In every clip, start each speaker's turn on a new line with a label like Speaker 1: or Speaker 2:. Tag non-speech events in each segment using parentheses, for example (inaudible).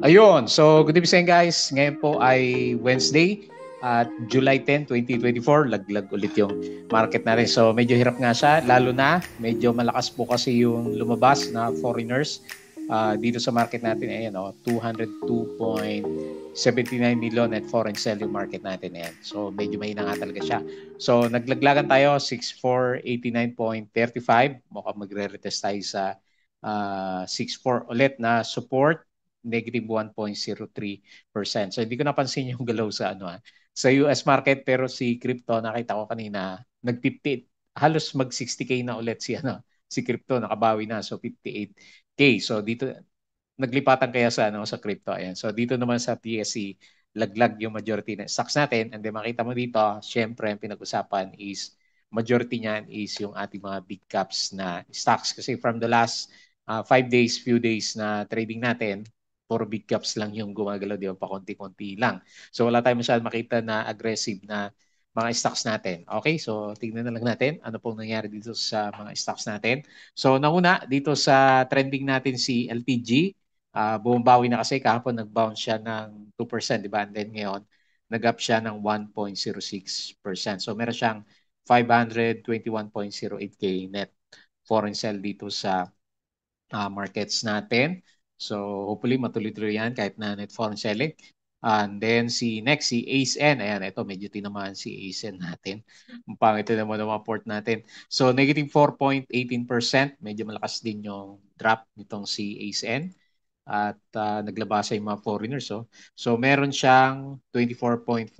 Speaker 1: Ayun, so good evening guys. Ngayon po ay Wednesday at July 10, 2024. Laglag ulit yung market na rin. So medyo hirap nga siya, lalo na medyo malakas po kasi yung lumabas na foreigners uh, dito sa market natin. Ayan oh, 202.79 million at foreign selling market natin. Ayan. So medyo mahina nga talaga siya. So naglaglagan tayo, 6489.35. Mukhang magre-retest tayo sa uh, ah, 64 ulit na support negative 1.03%. So hindi ko napansin yung galaw sa ano ah. sa US market pero si crypto nakita ko kanina nag 58 halos mag 60k na ulit si ano si crypto nakabawi na so 58k. So dito naglipatan kaya sa ano sa crypto ayan. So dito naman sa PSE laglag yung majority na stocks natin and then makita mo dito syempre ang pinag-usapan is majority niyan is yung ating mga big caps na stocks kasi from the last uh, days, few days na trading natin, puro big caps lang yung gumagalaw, di ba? konti-konti lang. So wala tayong masyadong makita na aggressive na mga stocks natin. Okay, so tingnan na lang natin ano pong nangyari dito sa mga stocks natin. So nauna, dito sa trending natin si LTG, uh, ah, bumabawi na kasi kahapon nag-bounce siya ng 2%, di ba? And then ngayon, nag-up siya ng 1.06%. So meron siyang 521.08k net foreign sell dito sa uh, markets natin. So hopefully matuloy-tuloy yan kahit na net foreign selling. And then si next, si ASN. Ayan, ito medyo tinamaan si ASN natin. Ang pangit na naman ng mga port natin. So negative 4.18%. Medyo malakas din yung drop nitong si ASN. At uh, naglabasa yung mga foreigners. So, oh. So meron siyang 24.41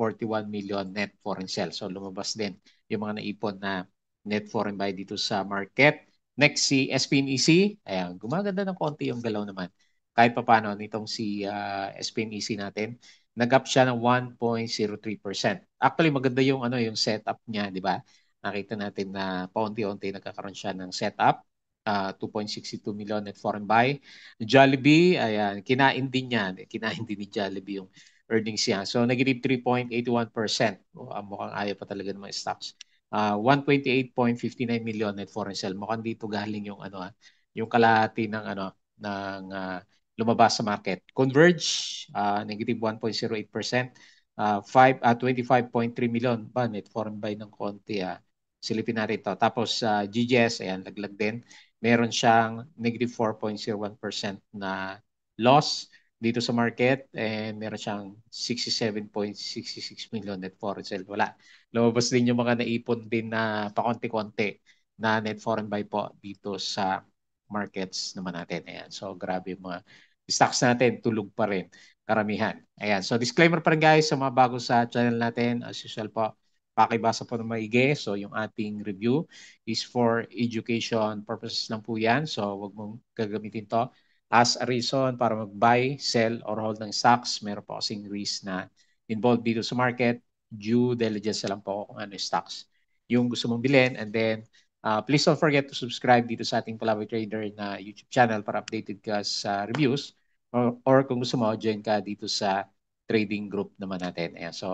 Speaker 1: million net foreign sales. So lumabas din yung mga naipon na net foreign buy dito sa market. Next si SPNEC. Ayan, gumaganda ng konti yung galaw naman kahit pa nitong si uh, ah, SPMEC natin. Nag-up siya ng 1.03%. Actually maganda yung ano yung setup niya, di ba? Nakita natin na paunti-unti nagkakaroon siya ng setup. Uh, ah, 2.62 million net foreign buy. Jollibee, ayan, kinain din niya. Kinain din ni Jollibee yung earnings niya. So, negative 3.81%. Oh, ah, mukhang ayaw pa talaga ng mga stocks. Uh, 128.59 million net foreign sell. Mukhang dito galing yung ano, yung kalahati ng ano ng uh, lumabas sa market. Converge, uh, negative 1.08%. Uh, 5, uh, 25.3 million. Ba, net foreign buy ng konti. Uh, ah, silipin natin ito. Tapos uh, ah, GGS, ayan, laglag din. Meron siyang negative 4.01% na loss dito sa market and meron siyang 67.66 million net foreign sale. Wala. Lumabas din yung mga naipon din na pakonti-konti na net foreign buy po dito sa markets naman natin. Ayan. So, grabe yung mga stocks natin tulog pa rin karamihan. Ayan. So disclaimer pa rin guys sa mga bago sa channel natin. As usual po, pakibasa po ng maigi. So yung ating review is for education purposes lang po yan. So wag mong gagamitin to as a reason para mag-buy, sell, or hold ng stocks. Meron po kasing risk na involved dito sa market. Due diligence lang po kung ano yung stocks yung gusto mong bilhin. And then Uh, please don't forget to subscribe dito sa ating Palaway Trader na YouTube channel para updated ka sa reviews or, or kung gusto mo, join ka dito sa trading group naman natin. Ayan, so,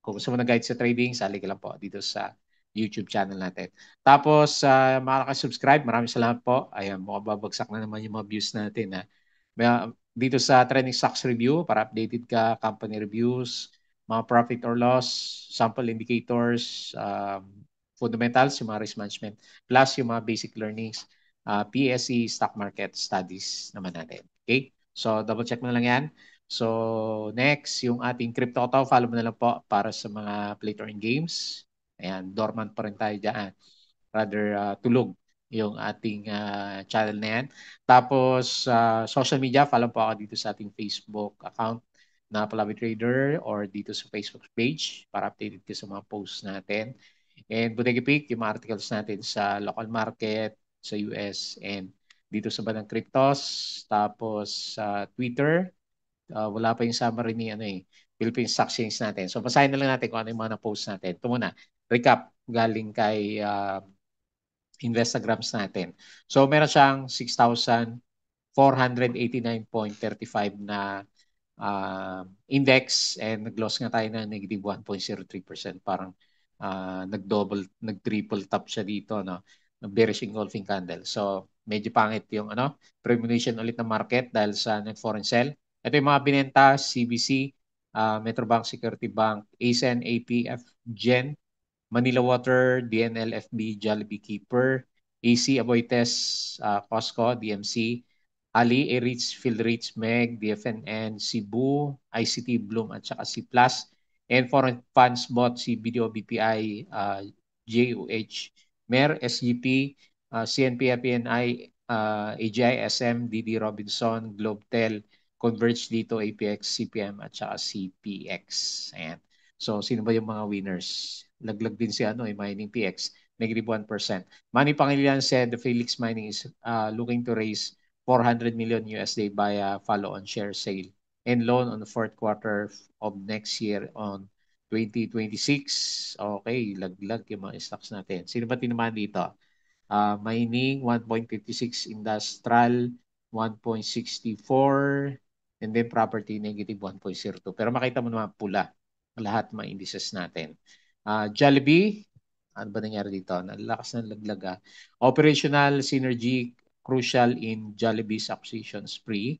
Speaker 1: kung gusto mo na guide sa trading, sali ka lang po dito sa YouTube channel natin. Tapos, uh, mga subscribe maraming salamat po. Ayan, mukhang babagsak na naman yung mga views natin. Ha. Ah. Ah, dito sa Trending Stocks Review, para updated ka, company reviews, mga profit or loss, sample indicators, um, fundamentals, yung mga risk management, plus yung mga basic learnings, uh, PSE, stock market studies naman natin. Okay? So, double check mo na lang yan. So, next, yung ating crypto to, follow mo na lang po para sa mga play in games. Ayan, dormant pa rin tayo dyan. Rather, uh, tulog yung ating uh, channel na yan. Tapos, uh, social media, follow po ako dito sa ating Facebook account na Palabi Trader or dito sa Facebook page para updated ka sa mga posts natin. And Bodega Peak, yung mga articles natin sa local market, sa US, and dito sa Banang Cryptos, tapos sa uh, Twitter. Uh, wala pa yung summary ni ano eh, Philippine Stock Exchange natin. So basahin na lang natin kung ano yung mga na-post natin. Ito muna, recap galing kay uh, Instagrams natin. So meron siyang 6,489.35 na uh, index and nag-loss nga tayo na negative 1.03%. Parang uh, nag-double, nag-triple top siya dito, no? Bearish engulfing candle. So medyo pangit yung ano, premonition ulit ng market dahil sa net foreign sell. Ito yung mga binenta, CBC, uh, ah, Metrobank Security Bank, ASEN, APF, Gen, Manila Water, DNLFB, Jollibee Keeper, AC, Aboites, uh, ah, Costco, DMC, Ali, A-Reach, PhilReach, MEG, DFNN, Cebu, ICT, Bloom, at saka C+. And foreign funds bought si BDO, BPI, uh, ah, JOH, MER, SGP, uh, ah, CNP, uh, ah, AGI, DD Robinson, Globetel, Converge dito, APX, CPM, at saka CPX. Ayan. So, sino ba yung mga winners? Laglag din si ano, eh, Mining PX, negative 1%. Manny Pangilinan said the Felix Mining is uh, looking to raise 400 million USD via follow-on share sale and loan on the fourth quarter of next year on 2026. Okay, laglag yung mga stocks natin. Sino ba tinamaan dito? uh, mining, 1.56 industrial, 1.64, and then property negative 1.02. Pero makita mo naman pula lahat ng indices natin. Uh, Jollibee, ano ba nangyari dito? Nalakas ng laglaga. Ah. Operational synergy crucial in Jollibee's acquisition spree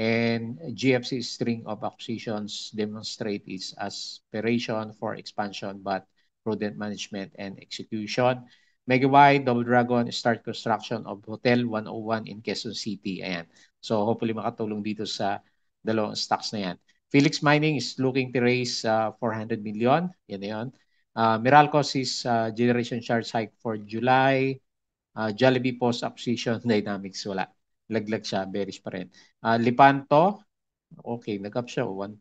Speaker 1: and GFC's string of acquisitions demonstrate its aspiration for expansion but prudent management and execution. Megawai, Double Dragon, start construction of Hotel 101 in Quezon City. Ayan. So hopefully makatulong dito sa dalawang stocks na yan. Felix Mining is looking to raise uh, 400 million. Yan na yun. Uh, Meralcos is uh, generation charge hike for July. Uh, Jollibee post-acquisition (laughs) dynamics, wala. Laglag siya, bearish pa rin. Uh, Lipanto, Okay, nag-up siya, 1.3.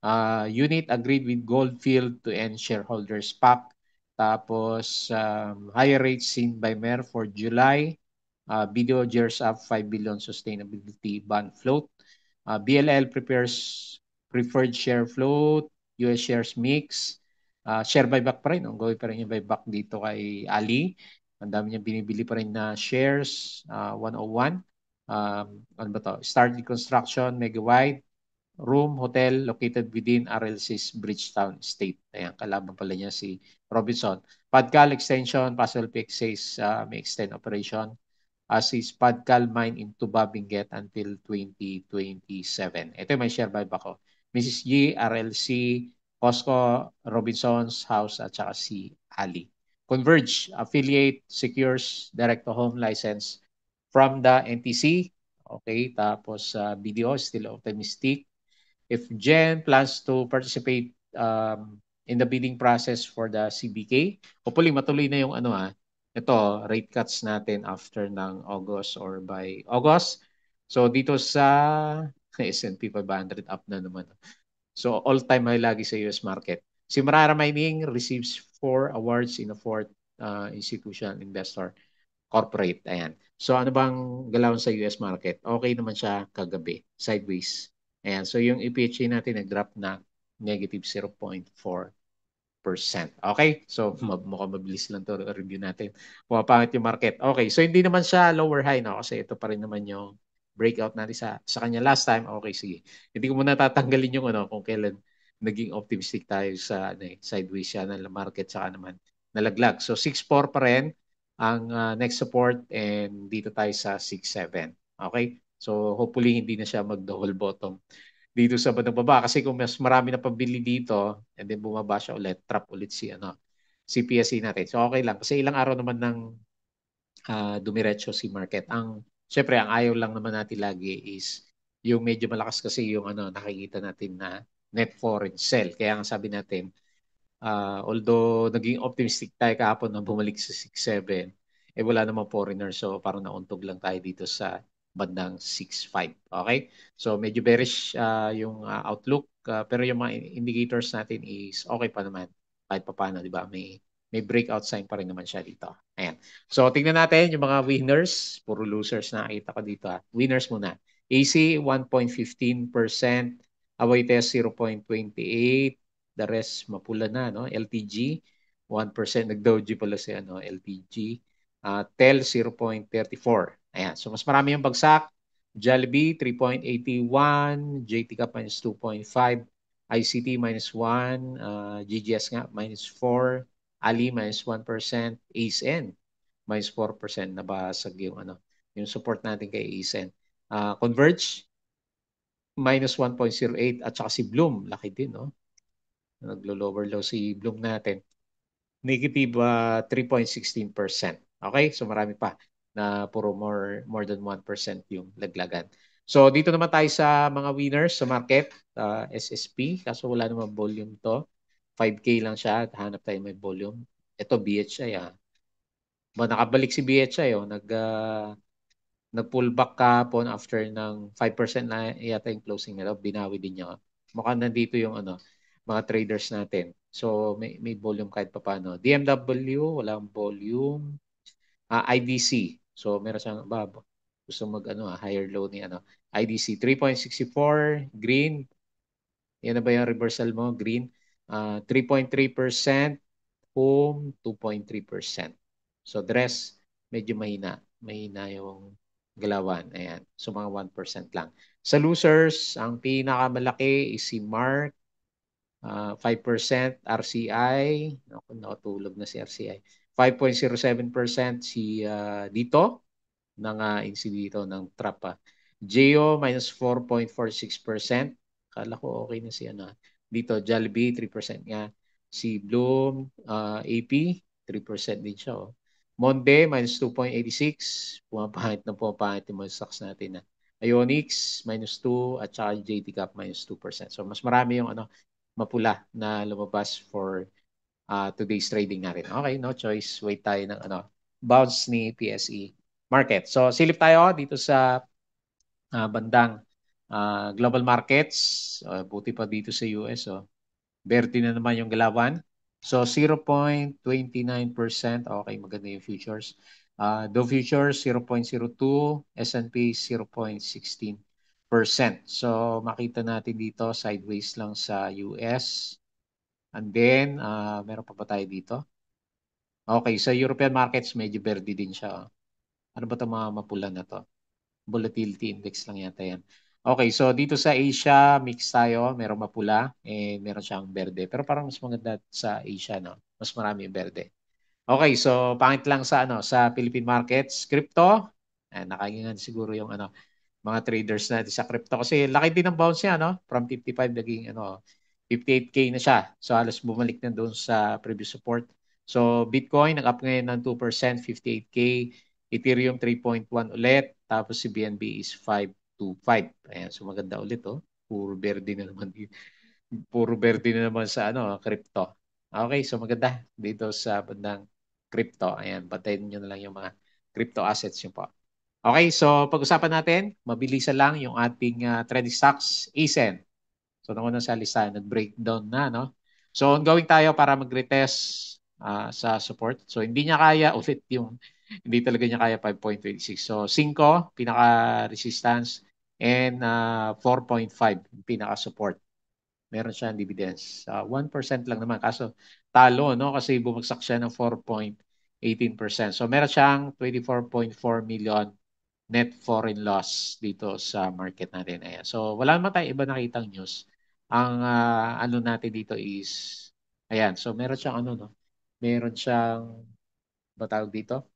Speaker 1: Uh, unit agreed with Goldfield to end shareholders pack. Tapos, um, higher rates seen by MER for July. Uh, video gears up 5 billion sustainability bond float. Uh, BLL prepares preferred share float, US shares mix. Uh, share buyback pa rin. Ongoing pa rin yung buyback dito kay Ali. Ang dami niya binibili pa rin na shares, uh, 101. Um, ano ba to? Started construction, mega wide room, hotel located within RLC's Bridgetown Estate. Ayan, kalaban pala niya si Robinson. Padcal Extension, Puzzle Peak says uh, ah, may extend operation as ah, is Padcal mine into Babinget until 2027. Ito may share vibe ako. Mrs. G, RLC, Costco, Robinson's House at saka si Ali. Converge affiliate secures direct-to-home license from the NTC. Okay, tapos uh, ah, BDO, still optimistic if Gen plans to participate um, in the bidding process for the CBK, hopefully matuloy na yung ano ha, ah, ito, rate cuts natin after ng August or by August. So dito sa S&P (laughs) 500 up na naman. So all-time high lagi sa US market. Si Marara Mining receives four awards in a fourth uh, institutional investor corporate. Ayan. So ano bang galaw sa US market? Okay naman siya kagabi, sideways. Ayan, so yung EPHA natin nag-drop na negative 0.4%. Okay, so mukhang mabilis lang to review natin. Pumapangit yung market. Okay, so hindi naman siya lower high no? kasi ito pa rin naman yung breakout natin sa, sa kanya last time. Okay, sige. Hindi ko muna tatanggalin yung ano, kung kailan naging optimistic tayo sa ano, eh, sideways siya ng market saka naman nalaglag. So 6.4 pa rin ang uh, next support and dito tayo sa 6.7. Okay? So hopefully hindi na siya mag-double bottom dito sa bandang baba kasi kung mas marami na pabili dito and then bumaba siya ulit, trap ulit si ano, si PSE natin. So okay lang kasi ilang araw naman nang uh, dumiretso si market. Ang syempre ang ayaw lang naman natin lagi is yung medyo malakas kasi yung ano nakikita natin na net foreign sell. Kaya ang sabi natin uh, although naging optimistic tayo kahapon na bumalik sa 67 eh wala naman foreigner so parang nauntog lang tayo dito sa bandang 6.5. Okay? So medyo bearish uh, yung uh, outlook uh, pero yung mga indicators natin is okay pa naman kahit papaano, 'di ba? May may breakout sign pa rin naman siya dito. Ayan. So tingnan natin yung mga winners, puro losers na nakita ko dito. Ha. Winners muna. AC 1.15%, Away Test 0.28, the rest mapula na no. LTG 1% Nag-doji pala si ano LTG. Uh, TEL 0.34, Ayan. So, mas marami yung bagsak. Jollibee, 3.81. JT Cup, minus 2.5. ICT, minus 1. Uh, GGS nga, minus 4. Ali, minus 1%. ASN, N, minus 4%. Nabasag yung, ano, yung support natin kay Ace Uh, Converge, minus 1.08. At saka si Bloom, laki din, no? Naglo-lower low si Bloom natin. Negative uh, 3.16%. Okay? So marami pa na puro more more than 1% yung laglagan. So dito naman tayo sa mga winners sa market, uh, SSP, kaso wala naman volume to. 5K lang siya at hanap tayo may volume. Ito BHI ah. Ba, nakabalik si BHI oh, nag uh, nag-pull back po after ng 5% na yata yung closing nila, binawi din niya. Mukhang nandito yung ano, mga traders natin. So may may volume kahit papaano. DMW, walang volume. Uh, ah, IDC, So meron siyang, Bob, gusto mag ano, ah, higher low ni ano, IDC 3.64 green. Yan na ba yung reversal mo? Green. Uh, ah, 3.3% home, 2.3%. So dress, medyo mahina. Mahina yung galawan. Ayan. So mga 1% lang. Sa losers, ang pinakamalaki is si Mark. Uh, 5% RCI. Naku, natulog na si RCI. 5.07% si uh, dito ng uh, NC dito ng Trapa. Ah. Geo minus 4.46%. Kala ko okay na si ano. Dito Jollibee 3% nga. Si Bloom uh, AP 3% din siya. Oh. Monde minus 2.86. Pumapangit na pumapangit yung mga stocks natin na. Ah. Ionix minus 2 at saka JT Cap minus 2%. So mas marami yung ano mapula na lumabas for uh, today's trading na rin. Okay, no choice. Wait tayo ng ano, bounce ni PSE market. So silip tayo ah, dito sa uh, bandang uh, global markets. Uh, buti pa dito sa US. Oh. Berti na naman yung galawan. So 0.29%. Okay, maganda yung futures. Uh, Dow futures 0.02, S&P 0.16%. So makita natin dito sideways lang sa US And then, uh, meron pa ba tayo dito? Okay, sa European markets, medyo verde din siya. Oh. Ano ba itong mga mapula na to? Volatility index lang yata yan. Okay, so dito sa Asia, mix tayo. Merong mapula, eh, meron siyang berde. Pero parang mas maganda sa Asia, no? Mas marami yung verde. Okay, so pangit lang sa ano sa Philippine markets, crypto. Eh, nakaingan siguro yung ano mga traders natin sa crypto kasi laki din ng bounce niya no from 55 naging ano 58K na siya. So alas bumalik na doon sa previous support. So Bitcoin nag-up ngayon ng 2%, 58K. Ethereum 3.1 ulit. Tapos si BNB is 525. Ayan, so maganda ulit oh. Puro verde na naman. Puro verde na naman sa ano, crypto. Okay, so maganda dito sa bandang crypto. Ayan, patayin nyo na lang yung mga crypto assets nyo po. Okay, so pag-usapan natin, mabilisan lang yung ating uh, trading stocks, ASIN. So nauna sa listahan, nag-breakdown na, no? So ongoing tayo para mag-retest uh, sa support. So hindi niya kaya ulit (laughs) oh, yung hindi talaga niya kaya 5.26. So 5 pinaka-resistance and uh, ah, 4.5 pinaka-support. Meron siya ng dividends. Uh, 1% lang naman kaso talo no kasi bumagsak siya ng 4.18%. So meron siyang 24.4 million net foreign loss dito sa market natin. Ayan. So wala naman tayong iba nakitang news ang uh, ano natin dito is ayan so meron siyang ano no meron siyang ano ba dito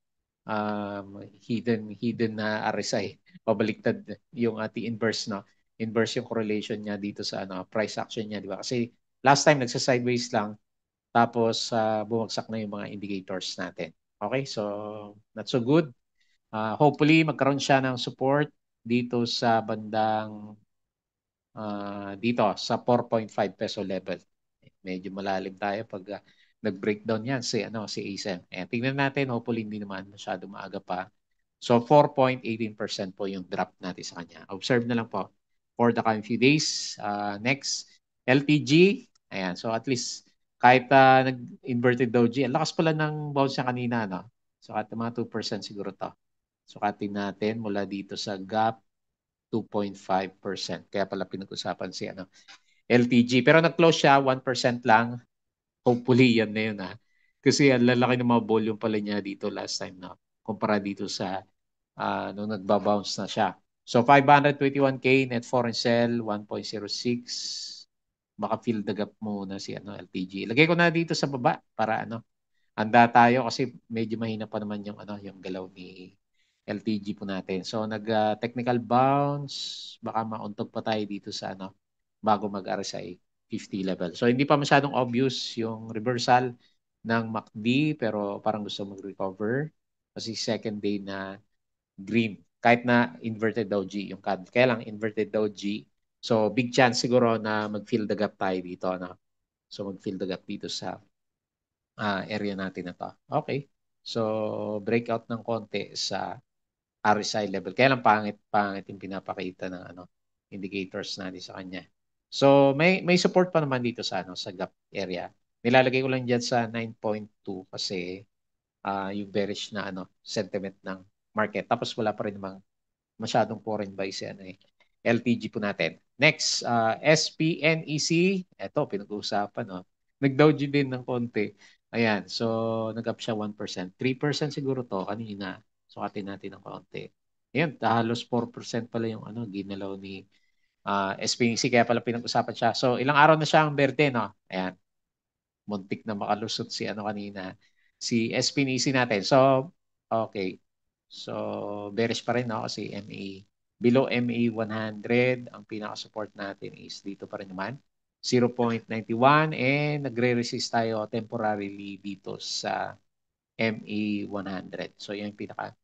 Speaker 1: um, hidden hidden na RSI eh. pabaliktad yung ating ah, inverse no inverse yung correlation niya dito sa ano price action niya di ba kasi last time nagsa sideways lang tapos uh, bumagsak na yung mga indicators natin okay so not so good uh, hopefully magkaroon siya ng support dito sa bandang uh, dito sa 4.5 peso level. Medyo malalim tayo pag uh, nag-breakdown yan si ano si ASEM. Eh tingnan natin, hopefully hindi naman masyado maaga pa. So 4.18% po yung drop natin sa kanya. Observe na lang po for the coming few days. Uh, next, LPG. Ayan, so at least kahit uh, nag-inverted doji, ang lakas pala ng bounce niya kanina, no? So kahit mga 2% siguro to. So katin natin mula dito sa gap 2.5%. Kaya pala pinag-usapan si ano, LTG. Pero nag-close siya, 1% lang. Hopefully, yan na yun ha. Ah. Kasi ang lalaki ng mga volume pala niya dito last time na no? kumpara dito sa uh, nung nagbabounce na siya. So 521k net foreign sell 1.06 Baka fill the gap muna si ano LTG. Lagay ko na dito sa baba para ano handa tayo kasi medyo mahina pa naman yung ano yung galaw ni LTG po natin. So nag-technical ah, uh, bounce, baka mauntog pa tayo dito sa ano bago mag-RSI 50 level. So hindi pa masyadong obvious yung reversal ng MACD pero parang gusto mag-recover kasi second day na green kahit na inverted Dow yung candle. Kaya lang inverted Dow So big chance siguro na mag-fill the gap tayo dito. Ano? So mag-fill the gap dito sa uh, area natin na to. Okay. So breakout ng konti sa RSI level. Kaya lang pangit, pangit yung pinapakita ng ano, indicators natin sa kanya. So may may support pa naman dito sa ano sa gap area. Nilalagay ko lang diyan sa 9.2 kasi uh, yung bearish na ano sentiment ng market. Tapos wala pa rin namang masyadong foreign buy si ano eh. LTG po natin. Next, uh, ah, SPNEC. Ito, pinag-uusapan. No? Oh. Nag-dow din ng konti. Ayan, so nag-up siya 1%. 3% siguro to kanina. Sukatin natin ng konti. Ayun, halos 4% pala yung ano, ginalaw ni uh, ah, SPNC. Kaya pala pinag-usapan siya. So, ilang araw na siya ang berde, no? Ayan. Muntik na makalusot si ano kanina. Si SPNC natin. So, okay. So, bearish pa rin, no? Kasi MA, below MA 100, ang pinaka-support natin is dito pa rin naman. 0.91 and nagre-resist tayo temporarily dito sa MA100. So yan yung pinaka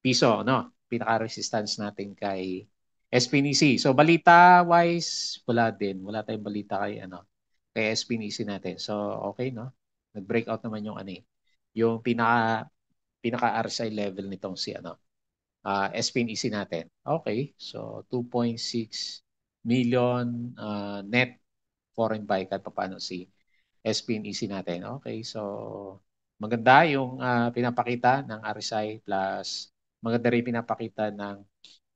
Speaker 1: piso, no? Pinaka resistance natin kay SPNC. So balita wise, wala din. Wala tayong balita kay ano kay SPNC natin. So okay, no? Nag-breakout naman yung ano eh, yung pinaka pinaka RSI level nitong si ano uh, ah, SPNC natin. Okay, so 2.6 million uh, net foreign buy kahit paano si SPNC natin. Okay, so maganda yung uh, pinapakita ng RSI plus maganda rin pinapakita ng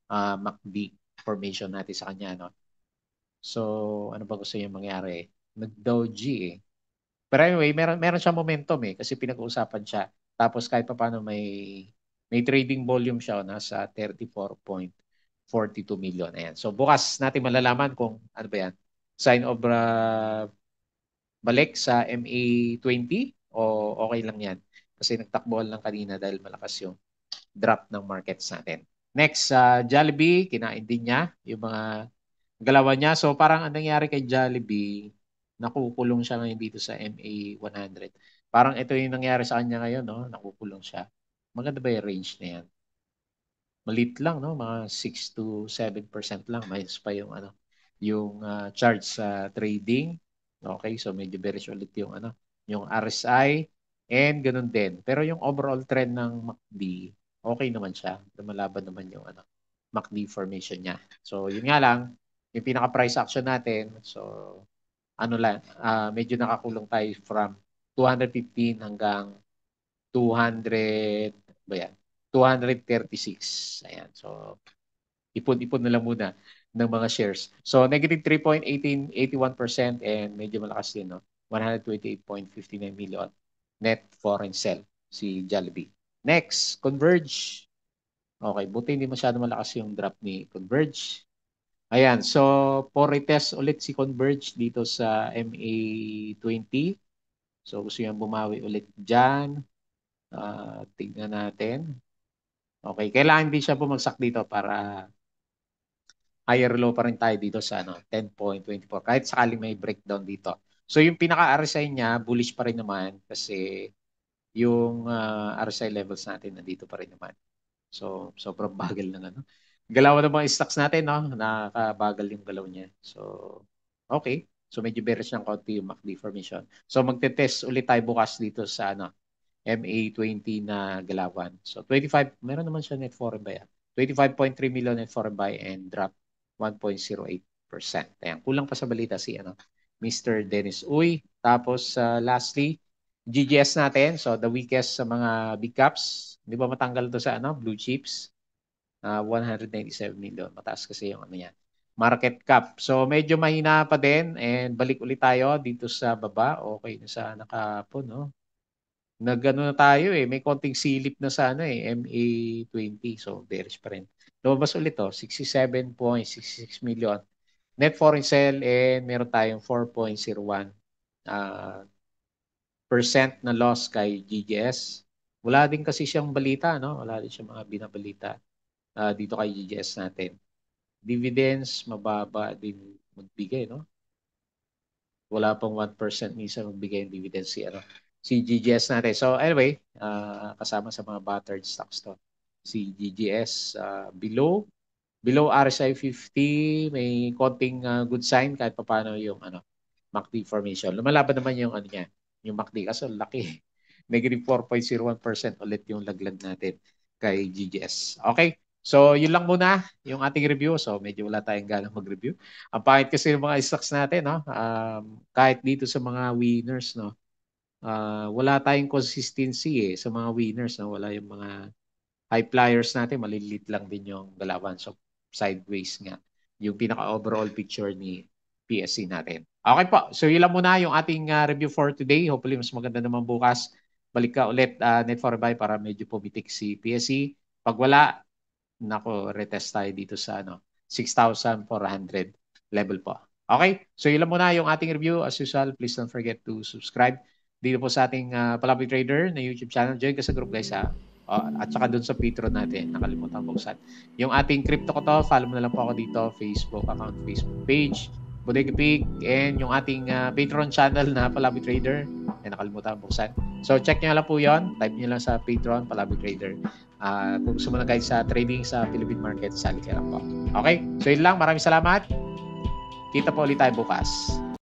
Speaker 1: uh, ah, MACD formation natin sa kanya. No? So, ano ba gusto yung mangyari? Nag-Dow eh. Pero anyway, meron, meron siyang momentum eh kasi pinag-uusapan siya. Tapos kahit pa paano may, may trading volume siya na sa 34.42 million. Ayan. So bukas natin malalaman kung ano ba yan. Sign of uh, balik sa MA20 o okay lang yan. Kasi nagtakbohan lang kanina dahil malakas yung drop ng markets natin. Next, uh, Jollibee, kinain din niya yung mga galawan niya. So parang ang nangyari kay Jollibee, nakukulong siya ngayon dito sa MA 100. Parang ito yung nangyari sa kanya ngayon, no? nakukulong siya. Maganda ba yung range na yan? Malit lang, no? mga 6 to 7% lang. Minus pa yung, ano, yung uh, charge sa trading. Okay, so medyo bearish ulit yung ano, yung RSI, and ganun din. Pero yung overall trend ng MACD, okay naman siya. Lumalaban naman yung ano, MACD formation niya. So, yun nga lang, yung pinaka-price action natin, so, ano lang, uh, ah, medyo nakakulong tayo from 215 hanggang 200, ba yan? 236. Ayan. So, ipon-ipon na lang muna ng mga shares. So, negative 3.1881% and medyo malakas din, no? 128.59 million net foreign sell si Jollibee. Next, Converge. Okay, buti hindi masyado malakas yung drop ni Converge. Ayan, so for retest ulit si Converge dito sa MA20. So gusto niya bumawi ulit dyan. Uh, tignan natin. Okay, kailangan din siya bumagsak dito para higher low pa rin tayo dito sa ano, 10.24. Kahit sakaling may breakdown dito. So yung pinaka-RSI niya, bullish pa rin naman kasi yung uh, ah, RSI levels natin nandito pa rin naman. So sobrang (laughs) bagal ng ano. Galaw ng mga stocks natin, no? Nakakabagal yung galaw niya. So okay. So medyo bearish ng konti yung MACD formation. So magte-test ulit tayo bukas dito sa ano, MA20 na galawan. So 25, meron naman siya net foreign buy. 25.3 ah. million net foreign buy and drop 1.08%. Ayan, kulang pa sa balita si ano Mr. Dennis Uy. Tapos uh, lastly, GGS natin. So the weakest sa mga big caps. Di ba matanggal to sa ano, blue chips? Uh, ah, 197 million. Mataas kasi yung ano yan. Market cap. So medyo mahina pa din. And balik ulit tayo dito sa baba. Okay na sa nakapo, no? Nagano na tayo eh. May konting silip na sa ano eh. MA20. So bearish pa rin. Lumabas ulit to. 67.66 million net foreign sale and eh, meron tayong 4.01 uh, ah, percent na loss kay GGS. Wala din kasi siyang balita, no? Wala din siyang mga binabalita uh, dito kay GGS natin. Dividends, mababa din magbigay, no? Wala pang 1% minsan magbigay ng dividends si, ano, si GGS natin. So anyway, uh, kasama sa mga battered stocks to. Si GGS uh, below below RSI 50, may konting uh, good sign kahit pa paano yung ano, MACD formation. Lumalaban naman yung ano niya, yung MACD. kasi laki. (laughs) Negative 4.01% ulit yung laglag natin kay GGS. Okay? So, yun lang muna yung ating review. So, medyo wala tayong ganang mag-review. Ang pangit kasi yung mga stocks natin, no? Um, kahit dito sa mga winners, no? Uh, wala tayong consistency eh, sa mga winners. No? Wala yung mga high flyers natin. Maliliit lang din yung galawan. So, sideways nga yung pinaka-overall picture ni PSC natin. Okay po. So yun lang muna yung ating uh, review for today. Hopefully mas maganda naman bukas. Balik ka ulit uh, net for buy para medyo pumitik si PSC. Pag wala, nako retest tayo dito sa ano 6,400 level po. Okay? So yun lang muna yung ating review. As usual, please don't forget to subscribe dito po sa ating uh, ah, Palapi Trader na YouTube channel. Join ka sa group guys ha. Uh, at saka doon sa Patreon natin, nakalimutan ko saan. Yung ating crypto ko to, follow mo na lang po ako dito, Facebook account, Facebook page, Bodega Pig, and yung ating uh, Patreon channel na Palabi Trader. Ay, nakalimutan ko saan. So, check nyo lang po yon Type nyo lang sa Patreon, Palabi Trader. Uh, kung gusto mo na guys sa trading sa Philippine market, sali ka lang po. Okay? So, yun lang. Maraming salamat. Kita po ulit tayo bukas.